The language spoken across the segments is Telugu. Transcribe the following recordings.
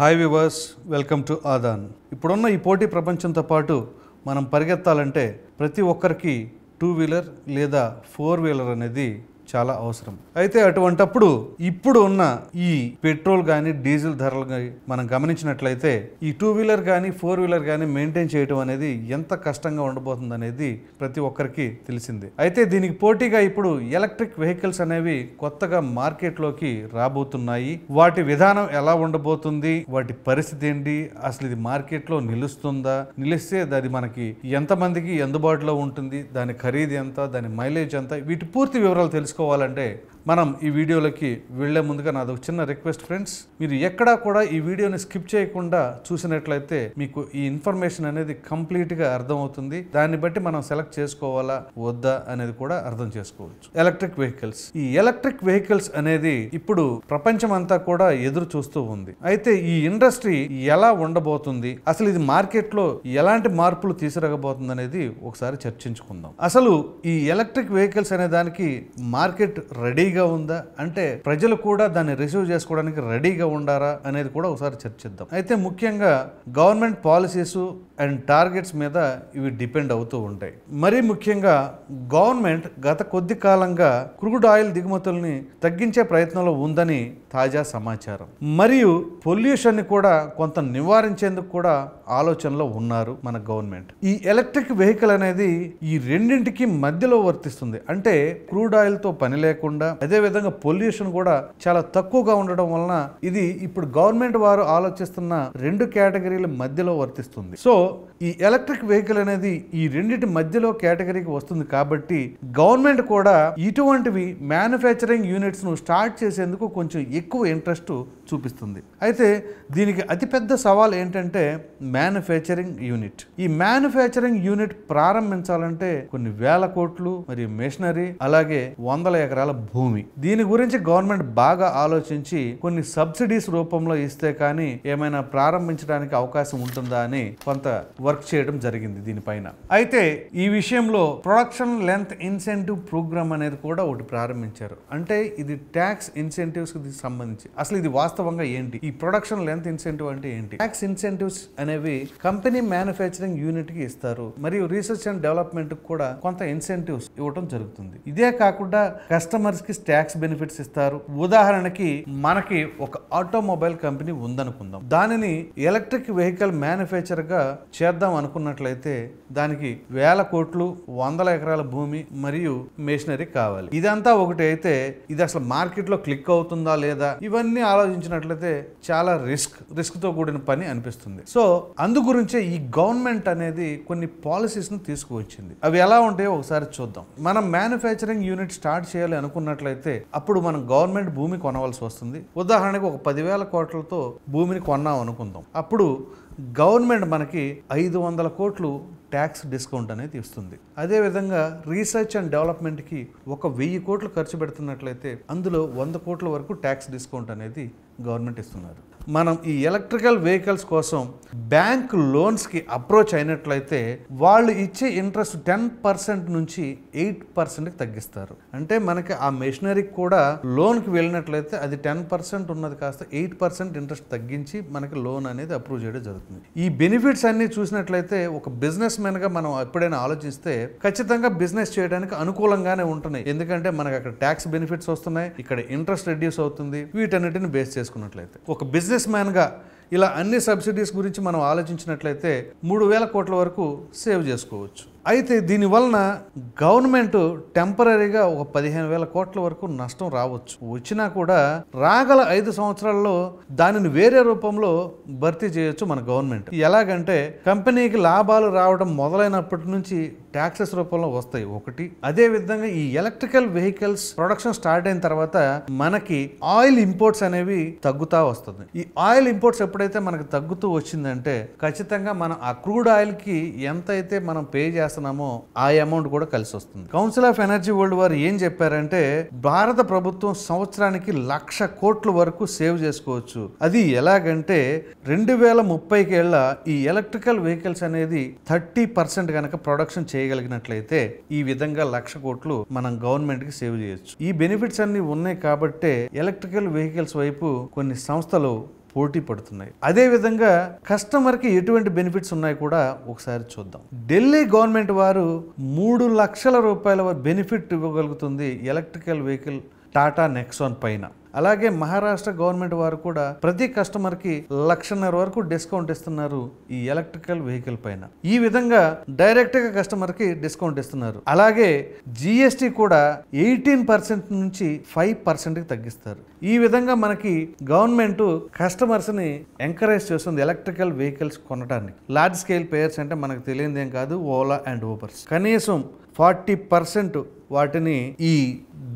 హాయ్ వివర్స్ వెల్కమ్ టు ఆదాన్ ఇప్పుడున్న ఈ పోటీ ప్రపంచంతో పాటు మనం పరిగెత్తాలంటే ప్రతి ఒక్కరికి టూ వీలర్ లేదా ఫోర్ వీలర్ అనేది చాలా అవసరం అయితే అటువంటప్పుడు ఇప్పుడు ఉన్న ఈ పెట్రోల్ కానీ డీజిల్ ధరలు కానీ మనం గమనించినట్లయితే ఈ టూ వీలర్ కానీ ఫోర్ వీలర్ కానీ మెయింటైన్ చేయడం అనేది ఎంత కష్టంగా ఉండబోతుంది అనేది ప్రతి ఒక్కరికి తెలిసింది అయితే దీనికి పోటీగా ఇప్పుడు ఎలక్ట్రిక్ వెహికల్స్ అనేవి కొత్తగా మార్కెట్లోకి రాబోతున్నాయి వాటి విధానం ఎలా ఉండబోతుంది వాటి పరిస్థితి ఏంటి అసలు ఇది మార్కెట్లో నిలుస్తుందా నిలిస్తే అది మనకి ఎంతమందికి అందుబాటులో ఉంటుంది దాని ఖరీదు ఎంత దాని మైలేజ్ ఎంత వీటి పూర్తి వివరాలు తెలుసుకో తెలుసుకోవాలంటే మనం ఈ వీడియోలోకి వెళ్లే ముందుగా నాది ఒక చిన్న రిక్వెస్ట్ ఫ్రెండ్స్ మీరు ఎక్కడా కూడా ఈ వీడియోని స్కిప్ చేయకుండా చూసినట్లయితే మీకు ఈ ఇన్ఫర్మేషన్ అనేది కంప్లీట్ గా అర్థమవుతుంది దాన్ని బట్టి మనం సెలెక్ట్ చేసుకోవాలా వద్దా అనేది కూడా అర్థం చేసుకోవచ్చు ఎలక్ట్రిక్ వెహికల్స్ ఈ ఎలక్ట్రిక్ వెహికల్స్ అనేది ఇప్పుడు ప్రపంచం అంతా కూడా ఎదురు చూస్తూ ఉంది అయితే ఈ ఇండస్ట్రీ ఎలా ఉండబోతుంది అసలు ఇది మార్కెట్లో ఎలాంటి మార్పులు తీసుకురగబోతుంది అనేది ఒకసారి చర్చించుకుందాం అసలు ఈ ఎలక్ట్రిక్ వెహికల్స్ అనే దానికి మార్కెట్ రెడీగా రెడీగా ఉందా అంటే ప్రజలు కూడా దాన్ని రిసీవ్ చేసుకోవడానికి రెడీగా ఉండారా అనేది కూడా ఒకసారి చర్చిద్దాం అయితే ముఖ్యంగా గవర్నమెంట్ పాలసీస్ అండ్ టార్గెట్స్ మీద ఇవి డిపెండ్ అవుతూ ఉంటాయి మరీ ముఖ్యంగా గవర్నమెంట్ గత కొద్ది కాలంగా క్రూడ్ ఆయిల్ దిగుమతుల్ని తగ్గించే ప్రయత్నంలో ఉందని తాజా సమాచారం మరియు పొల్యూషన్ని కూడా కొంత నివారించేందుకు కూడా ఆలోచనలో ఉన్నారు మన గవర్నమెంట్ ఈ ఎలక్ట్రిక్ వెహికల్ అనేది ఈ రెండింటికి మధ్యలో వర్తిస్తుంది అంటే క్రూడ్ ఆయిల్తో పని లేకుండా అదేవిధంగా పొల్యూషన్ కూడా చాలా తక్కువగా ఉండడం వలన ఇది ఇప్పుడు గవర్నమెంట్ వారు ఆలోచిస్తున్న రెండు కేటగిరీల మధ్యలో వర్తిస్తుంది సో ఈ ఎలక్ట్రిక్ వెహికల్ అనేది ఈ రెండింటి మధ్యలో కేటగిరీకి వస్తుంది కాబట్టి గవర్నమెంట్ కూడా ఇటువంటివి మ్యానుఫ్యాక్చరింగ్ యూనిట్స్ను స్టార్ట్ చేసేందుకు కొంచెం ఎక్కువ ఇంట్రెస్ట్ చూపిస్తుంది అయితే దీనికి అతిపెద్ద సవాల్ ఏంటంటే మ్యానుఫ్యాక్చరింగ్ యూనిట్ ఈ మ్యానుఫ్యాక్చరింగ్ యూనిట్ ప్రారంభించాలంటే కొన్ని వేల కోట్లు మరియు మెషినరీ అలాగే వందల ఎకరాల భూమి దీని గురించి గవర్నమెంట్ బాగా ఆలోచించి కొన్ని సబ్సిడీస్ రూపంలో ఇస్తే కానీ ఏమైనా ప్రారంభించడానికి అవకాశం ఉంటుందా అని కొంత వర్క్ చేయడం జరిగింది దీనిపైన అయితే ఈ విషయంలో ప్రొడక్షన్ లెంత్ ఇన్సెంటివ్ ప్రోగ్రామ్ అనేది కూడా ఒకటి ప్రారంభించారు అంటే ఇది ట్యాక్స్ ఇన్సెంటివ్స్ కి సంబంధించి అసలు ఇది వాస్తవంగా ఏంటి ఈ ప్రొడక్షన్ లెంత్ ఇన్సెంటివ్ అంటే ఏంటి ట్యాక్స్ ఇన్సెంటివ్స్ అనేవి కంపెనీ మ్యానుఫ్యాక్చరింగ్ యూనిట్ కి ఇస్తారు మరియు రీసెర్చ్ అండ్ డెవలప్మెంట్ కూడా కొంత ఇన్సెంటివ్స్ ఇవ్వడం జరుగుతుంది ఇదే కాకుండా కస్టమర్స్ కి ట్యాక్స్ బెనిఫిట్స్ ఇస్తారు ఉదాహరణకి మనకి ఒక ఆటోమొబైల్ కంపెనీ ఉందనుకుందాం దానిని ఎలక్ట్రిక్ వెహికల్ మ్యానుఫ్యాక్చర్ గా చేద్దాం అనుకున్నట్లయితే దానికి వేల కోట్లు వందల ఎకరాల భూమి మరియు మెషినరీ కావాలి ఇదంతా ఒకటి అయితే ఇది అసలు మార్కెట్లో క్లిక్ అవుతుందా లేదా ఇవన్నీ ఆలోచించినట్లయితే చాలా రిస్క్ రిస్క్తో కూడిన పని అనిపిస్తుంది సో అందు గురించే ఈ గవర్నమెంట్ అనేది కొన్ని పాలసీస్ను తీసుకువచ్చింది అవి ఎలా ఉంటాయో ఒకసారి చూద్దాం మనం మ్యానుఫ్యాక్చరింగ్ యూనిట్ స్టార్ట్ చేయాలి అనుకున్నట్లయితే అప్పుడు మనం గవర్నమెంట్ భూమి కొనవలసి వస్తుంది ఉదాహరణకు ఒక పదివేల కోట్లతో భూమిని కొన్నాం అనుకుందాం అప్పుడు గవర్నమెంట్ మనకి ఐదు వందల కోట్లు ట్యాక్స్ డిస్కౌంట్ అనేది ఇస్తుంది అదేవిధంగా రీసెర్చ్ అండ్ డెవలప్మెంట్కి ఒక వెయ్యి కోట్లు ఖర్చు పెడుతున్నట్లయితే అందులో వంద కోట్ల వరకు ట్యాక్స్ డిస్కౌంట్ అనేది గవర్నమెంట్ ఇస్తున్నారు మనం ఈ ఎలక్ట్రికల్ వెహికల్స్ కోసం బ్యాంక్ లోన్స్కి అప్రోచ్ అయినట్లయితే వాళ్ళు ఇచ్చే ఇంట్రెస్ట్ టెన్ పర్సెంట్ నుంచి ఎయిట్ పర్సెంట్కి తగ్గిస్తారు అంటే మనకి ఆ మెషినరీకి కూడా లోన్కి వెళ్ళినట్లయితే అది టెన్ పర్సెంట్ ఉన్నది కాస్త ఎయిట్ పర్సెంట్ ఇంట్రెస్ట్ తగ్గించి మనకి లోన్ అనేది అప్రూవ్ చేయడం జరుగుతుంది ఈ బెనిఫిట్స్ అన్నీ చూసినట్లయితే ఒక బిజినెస్ మ్యాన్గా మనం ఎప్పుడైనా ఆలోచిస్తే ఖచ్చితంగా బిజినెస్ చేయడానికి అనుకూలంగానే ఉంటున్నాయి ఎందుకంటే మనకి అక్కడ ట్యాక్స్ బెనిఫిట్స్ వస్తున్నాయి ఇక్కడ ఇంట్రెస్ట్ రెడ్యూస్ అవుతుంది వీటన్నిటిని బేస్ చేసుకున్నట్లయితే ఒక బిజినెస్ బిజినెస్ మ్యాన్గా ఇలా అన్ని సబ్సిడీస్ గురించి మనం ఆలోచించినట్లయితే మూడు వేల కోట్ల వరకు సేవ్ చేసుకోవచ్చు అయితే దీనివలన గవర్నమెంట్ టెంపరీగా ఒక పదిహేను వేల కోట్ల వరకు నష్టం రావచ్చు వచ్చినా కూడా రాగల ఐదు సంవత్సరాల్లో దానిని వేరే రూపంలో భర్తీ చేయొచ్చు మన గవర్నమెంట్ ఎలాగంటే కంపెనీకి లాభాలు రావడం మొదలైనప్పటి నుంచి ట్యాక్సెస్ రూపంలో వస్తాయి ఒకటి అదే విధంగా ఈ ఎలక్ట్రికల్ వెహికల్స్ ప్రొడక్షన్ స్టార్ట్ అయిన తర్వాత మనకి ఆయిల్ ఇంపోర్ట్స్ అనేవి తగ్గుతా వస్తుంది ఈ ఆయిల్ ఇంపోర్ట్స్ ఎప్పుడైతే మనకి తగ్గుతూ వచ్చిందంటే ఖచ్చితంగా మనం ఆ క్రూడ్ ఆయిల్కి ఎంత అయితే మనం పే చేస్తాం చేస్తున్నామో ఆ అమౌంట్ కూడా కలిసి వస్తుంది కౌన్సిల్ ఆఫ్ ఎనర్జీ వరల్డ్ వారు ఏం చెప్పారంటే భారత ప్రభుత్వం సంవత్సరానికి లక్ష కోట్ల వరకు సేవ్ చేసుకోవచ్చు అది ఎలాగంటే రెండు వేల ముప్పైకేళ్ల ఈ ఎలక్ట్రికల్ వెహికల్స్ అనేది థర్టీ పర్సెంట్ కనుక ప్రొడక్షన్ చేయగలిగినట్లయితే ఈ విధంగా లక్ష కోట్లు మనం గవర్నమెంట్ కి సేవ్ చేయొచ్చు ఈ బెనిఫిట్స్ అన్ని ఉన్నాయి కాబట్టే ఎలక్ట్రికల్ వెహికల్స్ వైపు కొన్ని సంస్థలు పోటీ పడుతున్నాయి అదేవిధంగా కస్టమర్కి ఎటువంటి బెనిఫిట్స్ ఉన్నాయి కూడా ఒకసారి చూద్దాం ఢిల్లీ గవర్నమెంట్ వారు మూడు లక్షల రూపాయల బెనిఫిట్ ఇవ్వగలుగుతుంది ఎలక్ట్రికల్ వెహికల్ టాటా నెక్సాన్ పైన అలాగే మహారాష్ట్ర గవర్నమెంట్ వారు కూడా ప్రతి కస్టమర్కి లక్షన్నర వరకు డిస్కౌంట్ ఇస్తున్నారు ఈ ఎలక్ట్రికల్ వెహికల్ పైన ఈ విధంగా డైరెక్ట్గా కస్టమర్కి డిస్కౌంట్ ఇస్తున్నారు అలాగే జిఎస్టీ కూడా ఎయిటీన్ పర్సెంట్ నుంచి ఫైవ్ పర్సెంట్కి తగ్గిస్తారు ఈ విధంగా మనకి గవర్నమెంట్ కస్టమర్స్ని ఎంకరేజ్ చేస్తుంది ఎలక్ట్రికల్ వెహికల్స్ కొనడానికి లార్జ్ స్కేల్ పేర్స్ అంటే మనకు తెలియదేం కాదు ఓలా అండ్ ఊబర్స్ కనీసం ఫార్టీ పర్సెంట్ వాటిని ఈ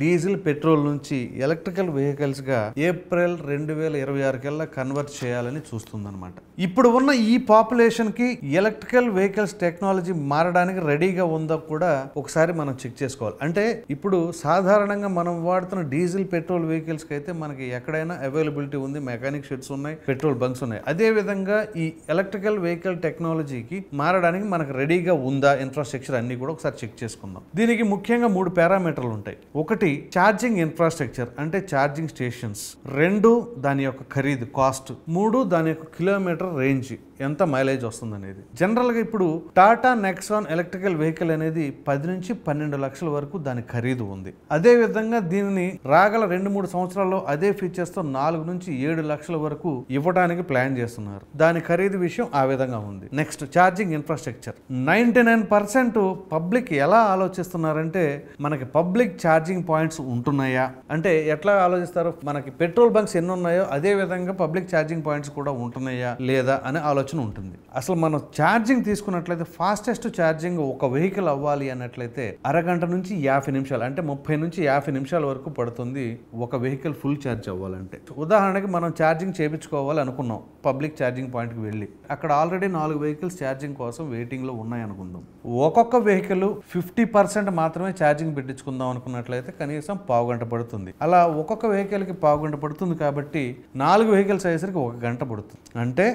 డీజిల్ పెట్రోల్ నుంచి ఎలక్ట్రికల్ వెహికల్స్గా ఏప్రిల్ రెండు వేల ఇరవై ఆరు కల్లా కన్వర్ట్ చేయాలని చూస్తుందన్నమాట ఇప్పుడు ఉన్న ఈ పాపులేషన్కి ఎలక్ట్రికల్ వెహికల్స్ టెక్నాలజీ మారడానికి రెడీగా ఉందా కూడా ఒకసారి మనం చెక్ చేసుకోవాలి అంటే ఇప్పుడు సాధారణంగా మనం వాడుతున్న డీజిల్ పెట్రోల్ వెహికల్స్కి అయితే మనకి ఎక్కడైనా అవైలబిలిటీ ఉంది మెకానిక్ షెడ్స్ ఉన్నాయి పెట్రోల్ బంక్స్ ఉన్నాయి అదే విధంగా ఈ ఎలక్ట్రికల్ వెహికల్ టెక్నాలజీకి మారడానికి మనకు రెడీగా ఉందా ఇన్ఫ్రాస్ట్రక్చర్ అన్నీ కూడా ఒకసారి చెక్ చేసుకుందాం దీనికి ముఖ్యంగా మూడు పారామీటర్లు ఉంటాయి ఒక ఒకటి ఛార్జింగ్ ఇన్ఫ్రాస్ట్రక్చర్ అంటే ఛార్జింగ్ స్టేషన్స్ రెండు దాని యొక్క ఖరీదు కాస్ట్ మూడు దాని యొక్క కిలోమీటర్ రేంజ్ ఎంత మైలేజ్ వస్తుంది అనేది జనరల్గా ఇప్పుడు టాటా నెక్సాన్ ఎలక్ట్రికల్ వెహికల్ అనేది పది నుంచి పన్నెండు లక్షల వరకు దాని ఖరీదు ఉంది అదే విధంగా దీనిని రాగల రెండు మూడు సంవత్సరాల్లో అదే ఫీచర్స్తో నాలుగు నుంచి ఏడు లక్షల వరకు ఇవ్వడానికి ప్లాన్ చేస్తున్నారు దాని ఖరీదు విషయం ఆ విధంగా ఉంది next charging infrastructure ninety nine percent public ఎలా ఆలోచిస్తున్నారంటే మనకి పబ్లిక్ ఛార్జింగ్ పాయింట్స్ ఉంటున్నాయా అంటే ఎట్లా ఆలోచిస్తారు మనకి పెట్రోల్ బంక్స్ ఎన్ని ఉన్నాయో అదే విధంగా పబ్లిక్ ఛార్జింగ్ పాయింట్స్ కూడా ఉంటున్నాయా లేదా అనే ఆలోచన ఉంటుంది అసలు మనం ఛార్జింగ్ తీసుకున్నట్లయితే ఫాస్టెస్ట్ ఛార్జింగ్ ఒక వెహికల్ అవ్వాలి అన్నట్లయితే అరగంట నుంచి యాభై నిమిషాలు అంటే ముప్పై నుంచి యాభై నిమిషాల వరకు పడుతుంది ఒక వెహికల్ ఫుల్ ఛార్జ్ అవ్వాలంటే ఉదాహరణకి మనం ఛార్జింగ్ చేయించుకోవాలి అనుకున్నాం పబ్లిక్ ఛార్జింగ్ పాయింట్కి వెళ్ళి అక్కడ ఆల్రెడీ నాలుగు వెహికల్స్ ఛార్జింగ్ కోసం వెయిటింగ్లో ఉన్నాయి అనుకుందాం ఒక్కొక్క వెహికల్ ఫిఫ్టీ పర్సెంట్ మాత్రమే ఛార్జింగ్ పెట్టించుకుందాం అనుకున్నట్లయితే కనీసం పావు గంట పడుతుంది అలా ఒక్కొక్క వెహికల్కి పావు గంట పడుతుంది కాబట్టి నాలుగు వెహికల్స్ అయ్యేసరికి ఒక గంట పడుతుంది అంటే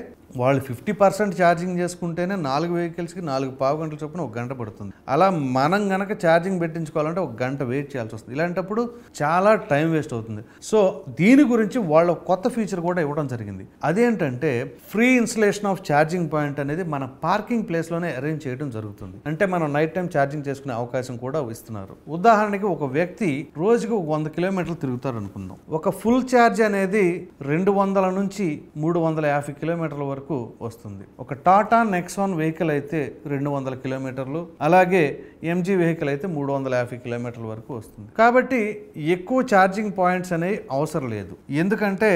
వాళ్ళు ఫిఫ్టీ పర్సెంట్ ఛార్జింగ్ చేసుకుంటేనే నాలుగు వెహికల్స్కి నాలుగు పావు గంటల చొప్పున ఒక గంట పడుతుంది అలా మనం గనక ఛార్జింగ్ పెట్టించుకోవాలంటే ఒక గంట వెయిట్ చేయాల్సి వస్తుంది ఇలాంటప్పుడు చాలా టైం వేస్ట్ అవుతుంది సో దీని గురించి వాళ్ళ కొత్త ఫీచర్ కూడా ఇవ్వడం జరిగింది అదేంటంటే free installation of charging point అనేది మన పార్కింగ్ ప్లేస్లోనే అరేంజ్ చేయడం జరుగుతుంది అంటే మనం నైట్ టైం ఛార్జింగ్ చేసుకునే అవకాశం కూడా ఇస్తున్నారు ఉదాహరణకి ఒక వ్యక్తి రోజుకి వంద కిలోమీటర్లు తిరుగుతారు అనుకుందాం ఒక ఫుల్ ఛార్జ్ అనేది రెండు వందల నుంచి మూడు వందల యాభై కిలోమీటర్ల వరకు వరకు వస్తుంది ఒక టాటా నెక్సాన్ వెహికల్ అయితే రెండు వందల కిలోమీటర్లు అలాగే ఎంజీ వెహికల్ అయితే మూడు వందల యాభై కిలోమీటర్ల వరకు వస్తుంది కాబట్టి ఎక్కువ ఛార్జింగ్ పాయింట్స్ అనేవి అవసరం లేదు ఎందుకంటే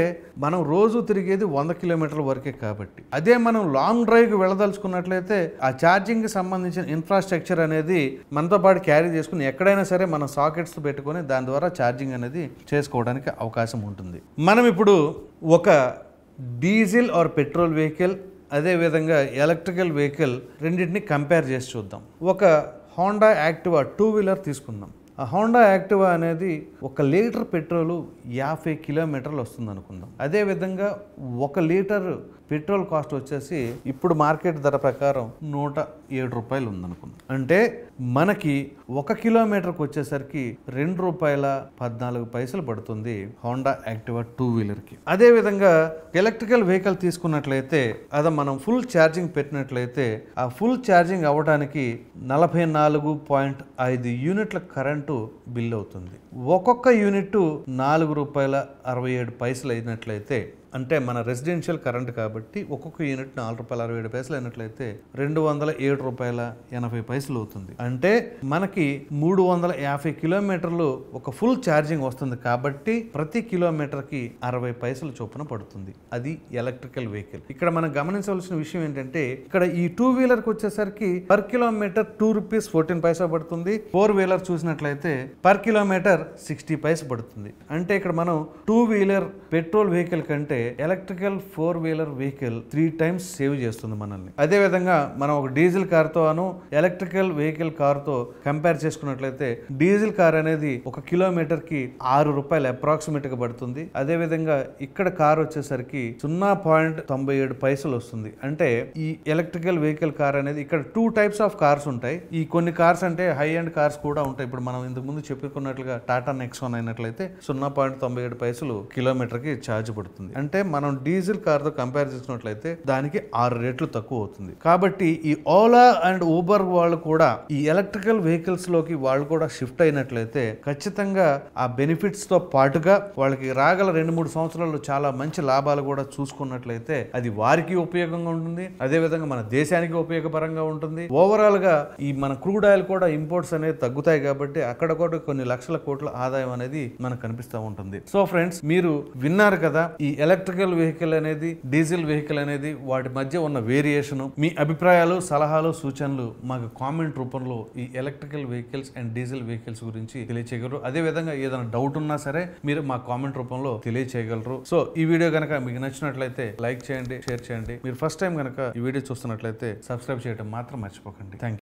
మనం రోజు తిరిగేది వంద కిలోమీటర్ల వరకే కాబట్టి అదే మనం లాంగ్ డ్రైవ్కి వెళ్ళదలుచుకున్నట్లయితే ఆ ఛార్జింగ్కి సంబంధించిన ఇన్ఫ్రాస్ట్రక్చర్ అనేది మనతో పాటు క్యారీ చేసుకుని ఎక్కడైనా సరే మనం సాకెట్స్ పెట్టుకొని దాని ద్వారా ఛార్జింగ్ అనేది చేసుకోవడానికి అవకాశం ఉంటుంది మనం ఇప్పుడు ఒక డీజిల్ ఆర్ పెట్రోల్ వెహికల్ అదేవిధంగా ఎలక్ట్రికల్ వెహికల్ రెండింటిని కంపేర్ చేసి చూద్దాం ఒక హోండా యాక్టివా టూ వీలర్ తీసుకుందాం ఆ హోండా యాక్టివా అనేది ఒక లీటర్ పెట్రోలు యాభై కిలోమీటర్లు వస్తుంది అనుకుందాం అదేవిధంగా ఒక లీటర్ పెట్రోల్ కాస్ట్ వచ్చేసి ఇప్పుడు మార్కెట్ ధర ప్రకారం నూట ఏడు రూపాయలు ఉందనుకుందాం అంటే మనకి ఒక కిలోమీటర్కి వచ్చేసరికి రెండు రూపాయల పద్నాలుగు పైసలు పడుతుంది హోండా యాక్టివా టూ వీలర్కి అదేవిధంగా ఎలక్ట్రికల్ వెహికల్ తీసుకున్నట్లయితే అది మనం ఫుల్ ఛార్జింగ్ పెట్టినట్లయితే ఆ ఫుల్ ఛార్జింగ్ అవ్వడానికి నలభై నాలుగు పాయింట్ ఐదు యూనిట్ల కరెంట్ కరెంటు బిల్ అవుతుంది ఒక్కొక్క యూనిట్ నాలుగు రూపాయల అరవై ఏడు పైసలు అయినట్లయితే అంటే మన రెసిడెన్షియల్ కరెంట్ కాబట్టి ఒక్కొక్క యూనిట్ నాలుగు రూపాయల అరవై ఏడు పైసలు అయినట్లయితే రెండు వందల ఏడు రూపాయల ఎనభై పైసలు అవుతుంది అంటే మనకి మూడు వందల యాభై కిలోమీటర్లు ఒక ఫుల్ ఛార్జింగ్ వస్తుంది కాబట్టి ప్రతి కిలోమీటర్కి అరవై పైసలు చొప్పున పడుతుంది అది ఎలక్ట్రికల్ వెహికల్ ఇక్కడ మనం గమనించవలసిన విషయం ఏంటంటే ఇక్కడ ఈ టూ వీలర్కి వచ్చేసరికి per kilometre two rupees fourteen paisa పడుతుంది ఫోర్ వీలర్ చూసినట్లయితే పర్ కిలోమీటర్ సిక్స్టీ పైస పడుతుంది అంటే ఇక్కడ మనం టూ వీలర్ పెట్రోల్ వెహికల్ కంటే electrical four wheeler vehicle three times save చేస్తుంది మనల్ని అదే విధంగా మనం ఒక డీజిల్ కార్తో అను ఎలక్ట్రికల్ వెహికల్ కార్తో కంపేర్ చేసుకున్నట్లయితే డీజిల్ కార్ అనేది ఒక కిలోమీటర్ కి ఆరు రూపాయలు అప్రాక్సిమేట్ గా పడుతుంది అదే విధంగా ఇక్కడ కార్ వచ్చేసరికి సున్నా పాయింట్ తొంభై ఏడు పైసలు వస్తుంది అంటే ఈ ఎలక్ట్రికల్ వెహికల్ కార్ అనేది ఇక్కడ టూ టైప్స్ ఆఫ్ కార్స్ ఉంటాయి ఈ కొన్ని కార్స్ అంటే హై అండ్ కార్స్ కూడా ఉంటాయి ఇప్పుడు మనం ముందు చెప్పుకున్నట్లుగా టాటా నెక్సాన్ అయినట్లయితే సున్నా పాయింట్ తొంభై ఏడు పైసలు కిలోమీటర్ కి ఛార్జ్ పడుతుంది అంటే అంటే మనం డీజిల్ కార్తో కంపేర్ చేసినట్లయితే దానికి ఆరు రేట్లు తక్కువ అవుతుంది కాబట్టి ఈ ఓలా అండ్ ఊబర్ వాళ్ళు కూడా ఈ ఎలక్ట్రికల్ వెహికల్స్ లోకి వాళ్ళు కూడా షిఫ్ట్ అయినట్లయితే ఖచ్చితంగా ఆ బెనిఫిట్స్ తో పాటుగా వాళ్ళకి రాగల రెండు మూడు సంవత్సరాల్లో చాలా మంచి లాభాలు కూడా చూసుకున్నట్లయితే అది వారికి ఉపయోగంగా ఉంటుంది అదేవిధంగా మన దేశానికి ఉపయోగపరంగా ఉంటుంది ఓవరాల్ గా ఈ మన క్రూడ్ ఆయిల్ కూడా ఇంపోర్ట్స్ అనేవి తగ్గుతాయి కాబట్టి అక్కడ కూడా కొన్ని లక్షల కోట్ల ఆదాయం అనేది మనకు కనిపిస్తూ ఉంటుంది సో ఫ్రెండ్స్ మీరు విన్నారు కదా ఈ ఎలక్ట్రిక్ ఎలక్ట్రికల్ వెహికల్ అనేది డీజిల్ వెహికల్ అనేది వాటి మధ్య ఉన్న వేరియేషను మీ అభిప్రాయాలు సలహాలు సూచనలు మాకు కామెంట్ రూపంలో ఈ electrical vehicles and diesel vehicles గురించి తెలియచేయగలరు అదేవిధంగా ఏదైనా డౌట్ ఉన్నా సరే మీరు మా కామెంట్ రూపంలో తెలియచేయగలరు సో ఈ వీడియో కనుక మీకు నచ్చినట్లయితే లైక్ చేయండి షేర్ చేయండి మీరు ఫస్ట్ టైం కనుక ఈ వీడియో చూస్తున్నట్లయితే సబ్స్క్రైబ్ చేయడం మాత్రం మర్చిపోకండి థ్యాంక్